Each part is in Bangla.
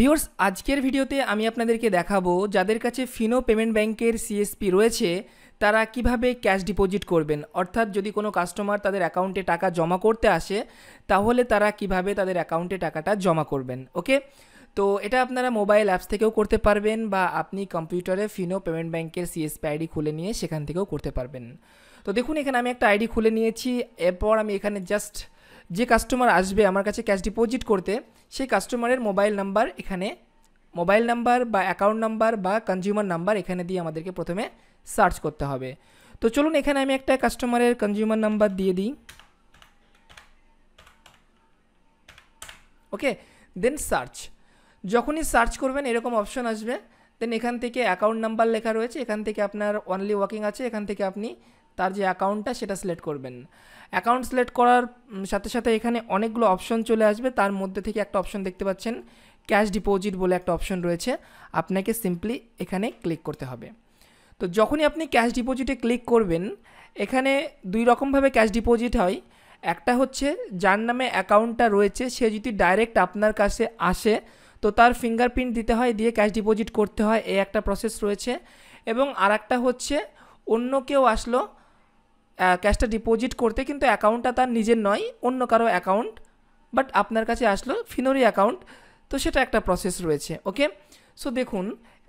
ভিওর্স আজকের ভিডিওতে আমি আপনাদেরকে দেখাবো যাদের কাছে ফিনো পেমেন্ট ব্যাংকের সিএসপি রয়েছে তারা কিভাবে ক্যাশ ডিপোজিট করবেন অর্থাৎ যদি কোনো কাস্টমার তাদের অ্যাকাউন্টে টাকা জমা করতে আসে তাহলে তারা কিভাবে তাদের অ্যাকাউন্টে টাকাটা জমা করবেন ওকে তো এটা আপনারা মোবাইল অ্যাপস থেকেও করতে পারবেন বা আপনি কম্পিউটারে ফিনো পেমেন্ট ব্যাংকের সিএসপি আইডি খুলে নিয়ে সেখান থেকেও করতে পারবেন তো দেখুন এখানে আমি একটা আইডি খুলে নিয়েছি এরপর আমি এখানে জাস্ট যে কাস্টমার আসবে আমার কাছে ক্যাশ ডিপোজিট করতে সেই কাস্টমারের মোবাইল নাম্বার এখানে মোবাইল নাম্বার বা অ্যাকাউন্ট নাম্বার বা কনজিউমার নাম্বার এখানে দিয়ে আমাদেরকে প্রথমে সার্চ করতে হবে তো চলুন এখানে আমি একটা কাস্টমারের কনজিউমার নাম্বার দিয়ে দিই ওকে দেন সার্চ যখনই সার্চ করবেন এরকম অপশন আসবে দেন এখান থেকে অ্যাকাউন্ট নাম্বার লেখা রয়েছে এখান থেকে আপনার অনলি ওয়াকিং আছে এখান থেকে আপনি তার যে অ্যাকাউন্টটা সেটা সিলেক্ট করবেন অ্যাকাউন্ট সিলেক্ট করার সাথে সাথে এখানে অনেকগুলো অপশন চলে আসবে তার মধ্যে থেকে একটা অপশন দেখতে পাচ্ছেন ক্যাশ ডিপোজিট বলে একটা অপশন রয়েছে আপনাকে সিম্পলি এখানে ক্লিক করতে হবে তো যখনই আপনি ক্যাশ ডিপোজিটে ক্লিক করবেন এখানে দুই রকমভাবে ক্যাশ ডিপোজিট হয় একটা হচ্ছে যার নামে অ্যাকাউন্টটা রয়েছে সে যদি ডাইরেক্ট আপনার কাছে আসে তো তার ফিঙ্গারপ্রিন্ট দিতে হয় দিয়ে ক্যাশ ডিপোজিট করতে হয় এই একটা প্রসেস রয়েছে এবং আর একটা হচ্ছে অন্য কেউ আসলো ক্যাশটা ডিপোজিট করতে কিন্তু অ্যাকাউন্টটা তার নিজের নয় অন্য কারো অ্যাকাউন্ট বাট আপনার কাছে আসলো ফিনোরি অ্যাকাউন্ট তো সেটা একটা প্রসেস রয়েছে ওকে সো দেখুন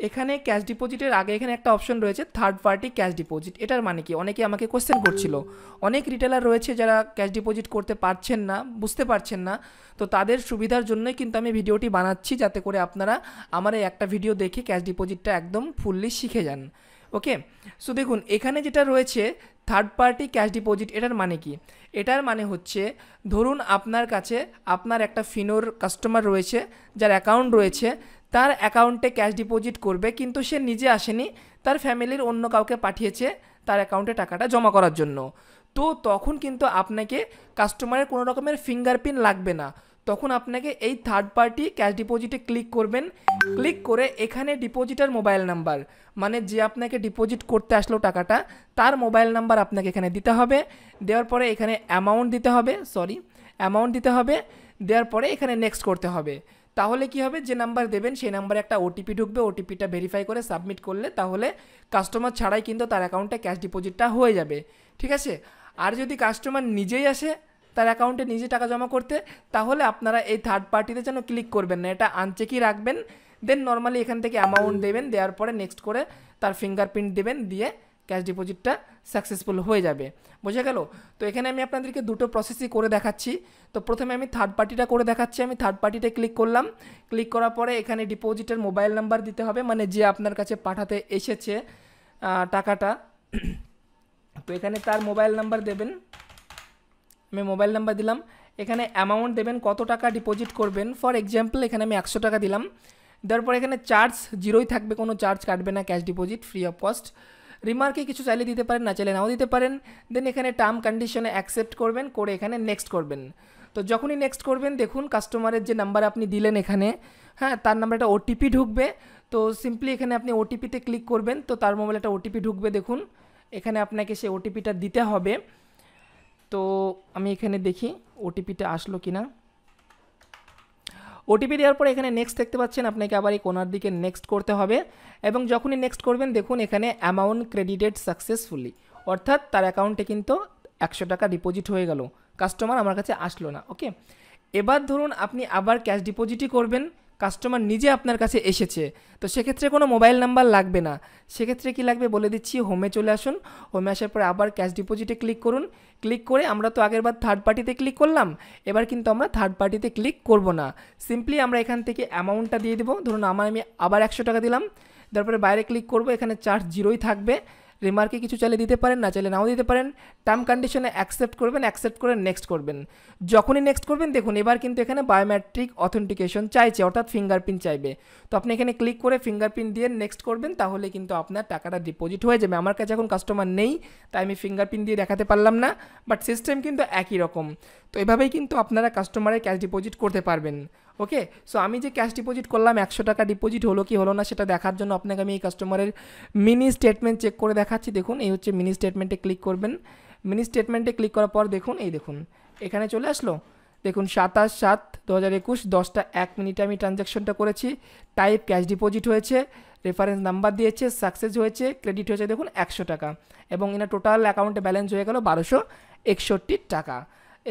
এখানে ক্যাশ ডিপোজিটের আগে এখানে একটা অপশন রয়েছে থার্ড পার্টি ক্যাশ ডিপোজিট এটার মানে কি অনেকে আমাকে কোশ্চেন করছিল অনেক রিটেলার রয়েছে যারা ক্যাশ ডিপোজিট করতে পারছেন না বুঝতে পারছেন না তো তাদের সুবিধার জন্যই কিন্তু আমি ভিডিওটি বানাচ্ছি যাতে করে আপনারা আমার এই একটা ভিডিও দেখে ক্যাশ ডিপোজিটটা একদম ফুললি শিখে যান ওকে সো দেখুন এখানে যেটা রয়েছে থার্ড পার্টি ক্যাশ ডিপোজিট এটার মানে কি এটার মানে হচ্ছে ধরুন আপনার কাছে আপনার একটা ফিনোর কাস্টমার রয়েছে যার অ্যাকাউন্ট রয়েছে তার অ্যাকাউন্টে ক্যাশ ডিপোজিট করবে কিন্তু সে নিজে আসেনি তার ফ্যামিলির অন্য কাউকে পাঠিয়েছে তার অ্যাকাউন্টে টাকাটা জমা করার জন্য তো তখন কিন্তু আপনাকে কাস্টমারের কোনো রকমের ফিঙ্গারপ্রিন্ট লাগবে না তখন আপনাকে এই থার্ড পার্টি ক্যাশ ডিপোজিটে ক্লিক করবেন ক্লিক করে এখানে ডিপোজিটার মোবাইল নাম্বার মানে যে আপনাকে ডিপোজিট করতে আসলো টাকাটা তার মোবাইল নাম্বার আপনাকে এখানে দিতে হবে দেওয়ার পরে এখানে অ্যামাউন্ট দিতে হবে সরি অ্যামাউন্ট দিতে হবে দেওয়ার পরে এখানে নেক্সট করতে হবে তাহলে কি হবে যে নাম্বার দেবেন সেই নাম্বারে একটা ওটিপি ঢুকবে ওটিপিটা ভেরিফাই করে সাবমিট করলে তাহলে কাস্টমার ছাড়াই কিন্তু তার অ্যাকাউন্টে ক্যাশ ডিপোজিটটা হয়ে যাবে ঠিক আছে আর যদি কাস্টমার নিজেই আসে তার অ্যাকাউন্টে নিজে টাকা জমা করতে তাহলে আপনারা এই থার্ড পার্টিতে যেন ক্লিক করবেন না এটা আনচেকই রাখবেন দেন নর্মালি এখান থেকে অ্যামাউন্ট দেবেন দেওয়ার পরে নেক্সট করে তার ফিঙ্গারপ্রিন্ট দেবেন দিয়ে ক্যাশ ডিপোজিটটা সাকসেসফুল হয়ে যাবে বোঝা গেল তো এখানে আমি আপনাদেরকে দুটো প্রসেসই করে দেখাচ্ছি তো প্রথমে আমি থার্ড পার্টিটা করে দেখাচ্ছি আমি থার্ড পার্টিতে ক্লিক করলাম ক্লিক করার পরে এখানে ডিপোজিটের মোবাইল নাম্বার দিতে হবে মানে যে আপনার কাছে পাঠাতে এসেছে টাকাটা তো এখানে তার মোবাইল নাম্বার দেবেন আমি মোবাইল নাম্বার দিলাম এখানে অ্যামাউন্ট দেবেন কত টাকা ডিপোজিট করবেন ফর এক্সাম্পল এখানে আমি একশো টাকা দিলাম দেওয়ার পর এখানে চার্জ জিরোই থাকবে কোনো চার্জ কাটবে না cash deposit free of cost রিমার্কে কিছু চাইলে দিতে পারেন না চাইলে নাও দিতে পারেন দেন এখানে টার্ম কন্ডিশনে অ্যাকসেপ্ট করবেন করে এখানে নেক্সট করবেন তো যখনই নেক্সট করবেন দেখুন কাস্টমারের যে নাম্বার আপনি দিলেন এখানে হ্যাঁ তার নাম্বার একটা ওটিপি ঢুকবে তো সিম্পলি এখানে আপনি ওটিপিতে ক্লিক করবেন তো তার মোবাইলে একটা ওটিপি ঢুকবে দেখুন এখানে আপনাকে সে ওটিপিটা দিতে হবে তো আমি এখানে দেখি ওটিপিটা আসলো কি না ওটিপি দেওয়ার পর এখানে নেক্সট দেখতে পাচ্ছেন আপনাকে আবার এই কোনার দিকে নেক্সট করতে হবে এবং যখনই নেক্সট করবেন দেখুন এখানে অ্যামাউন্ট ক্রেডিটেড সাকসেসফুলি অর্থাৎ তার অ্যাকাউন্টে কিন্তু একশো টাকা ডিপোজিট হয়ে গেল কাস্টমার আমার কাছে আসলো না ওকে এবার ধরুন আপনি আবার ক্যাশ ডিপোজিটই করবেন কাস্টমার নিজে আপনার কাছে এসেছে তো সেক্ষেত্রে কোনো মোবাইল নাম্বার লাগবে না সেক্ষেত্রে কি লাগবে বলে দিচ্ছি হোমে চলে আসুন হোমে আসার পরে আবার ক্যাশ ডিপোজিটে ক্লিক করুন ক্লিক করে আমরা তো আগেরবার থার্ড পার্টিতে ক্লিক করলাম এবার কিন্তু আমরা থার্ড পার্টিতে ক্লিক করব না সিম্পলি আমরা এখান থেকে অ্যামাউন্টটা দিয়ে দেবো ধরুন আমার আমি আবার একশো টাকা দিলাম তারপরে বাইরে ক্লিক করব এখানে চার্জ জিরোই থাকবে রিমার্কে কিছু চাইলে দিতে পারেন না চাইলে নাও দিতে পারেন টার্ম কন্ডিশনে অ্যাকসেপ্ট করবেন অ্যাকসেপ্ট করে নেক্সট করবেন যখনই নেক্সট করবেন দেখুন এবার কিন্তু এখানে বায়োমেট্রিক অথেন্টিকেশন চাইছে অর্থাৎ ফিঙ্গারপ্রিন্ট চাইবে তো আপনি এখানে ক্লিক করে ফিঙ্গারপ্রিন্ট দিয়ে নেক্সট করবেন তাহলে কিন্তু আপনার টাকাটা ডিপোজিট হয়ে যাবে আমার কাছে এখন কাস্টমার নেই তাই আমি ফিঙ্গারপ্রিন্ট দিয়ে দেখাতে পারলাম না বাট সিস্টেম কিন্তু একই রকম তো এভাবেই কিন্তু আপনারা কাস্টমারের ক্যাশ ডিপোজিট করতে পারবেন ওকে সো আমি যে ক্যাশ ডিপোজিট করলাম একশো টাকা ডিপোজিট হলো কি হলো না সেটা দেখার জন্য আপনাকে আমি এই কাস্টমারের মিনি স্টেটমেন্ট চেক করে দেখাচ্ছি দেখুন এই হচ্ছে মিনি স্টেটমেন্টে ক্লিক করবেন মিনি স্টেটমেন্টে ক্লিক করার পর দেখুন এই দেখুন এখানে চলে আসলো দেখুন সাতাশ সাত দু হাজার একুশ দশটা এক মিনিটে আমি ট্রানজ্যাকশনটা করেছি টাইপ ক্যাশ ডিপোজিট হয়েছে রেফারেন্স নাম্বার দিয়েছে সাকসেস হয়েছে ক্রেডিট হয়েছে দেখুন একশো টাকা এবং এনার টোটাল অ্যাকাউন্টে ব্যালেন্স হয়ে গেল বারোশো একষট্টি টাকা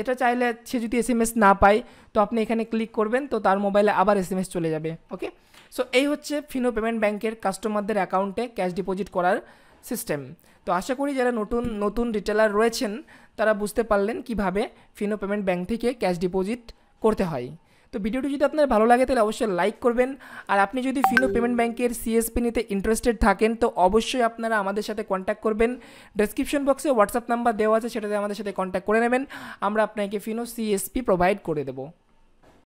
এটা চাইলে সে যদি এস না পায় তো আপনি এখানে ক্লিক করবেন তো তার মোবাইলে আবার এসএমএস চলে যাবে ওকে সো এই হচ্ছে ফিনো পেমেন্ট ব্যাংকের কাস্টমারদের অ্যাকাউন্টে ক্যাশ ডিপোজিট করার সিস্টেম তো আশা করি যারা নতুন নতুন রিটেলার রয়েছেন তারা বুঝতে পারলেন কিভাবে ফিনো পেমেন্ট ব্যাংক থেকে ক্যাশ ডিপোজিট করতে হয় তো ভিডিওটি যদি আপনার ভালো লাগে তাহলে অবশ্যই লাইক করবেন আর আপনি যদি ফিনো পেমেন্ট ব্যাংকের সিএসপি নিতে ইন্টারেস্টেড থাকেন তো অবশ্যই আপনারা আমাদের সাথে কন্ট্যাক্ট করবেন ডিসক্রিপশন বক্সে হোয়াটসঅ্যাপ নাম্বার দেওয়া আছে সেটাতে আমাদের সাথে কন্ট্যাক্ট করে নেবেন আমরা আপনাকে ফিনো সিএসপি প্রোভাইড করে দেবো